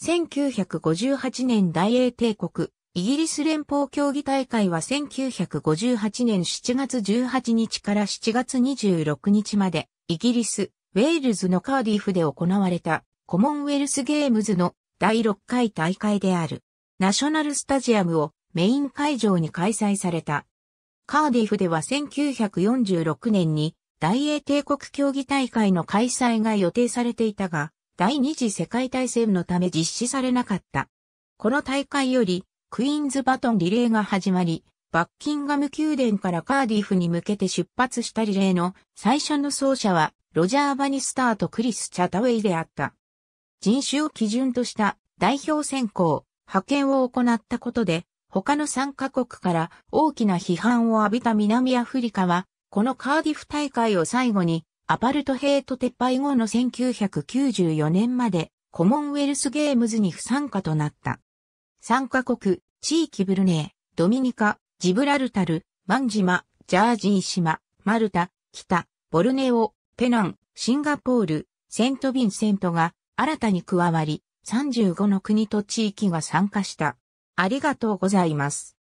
1958年大英帝国、イギリス連邦競技大会は1958年7月18日から7月26日まで、イギリス、ウェールズのカーディフで行われた、コモンウェルスゲームズの第6回大会である。ナショナルスタジアムをメイン会場に開催された。カーディフでは1946年に大英帝国競技大会の開催が予定されていたが、第二次世界大戦のため実施されなかった。この大会より、クイーンズバトンリレーが始まり、バッキンガム宮殿からカーディフに向けて出発したリレーの最初の走者は、ロジャー・バニスターとクリス・チャタウェイであった。人種を基準とした代表選考、派遣を行ったことで、他の3カ国から大きな批判を浴びた南アフリカは、このカーディフ大会を最後にアパルトヘイト撤廃後の1994年までコモンウェルスゲームズに不参加となった。参加国、地域ブルネー、ドミニカ、ジブラルタル、マンジマ、ジャージー島、マルタ、北、ボルネオ、ペナン、シンガポール、セントビンセントが新たに加わり、35の国と地域が参加した。ありがとうございます。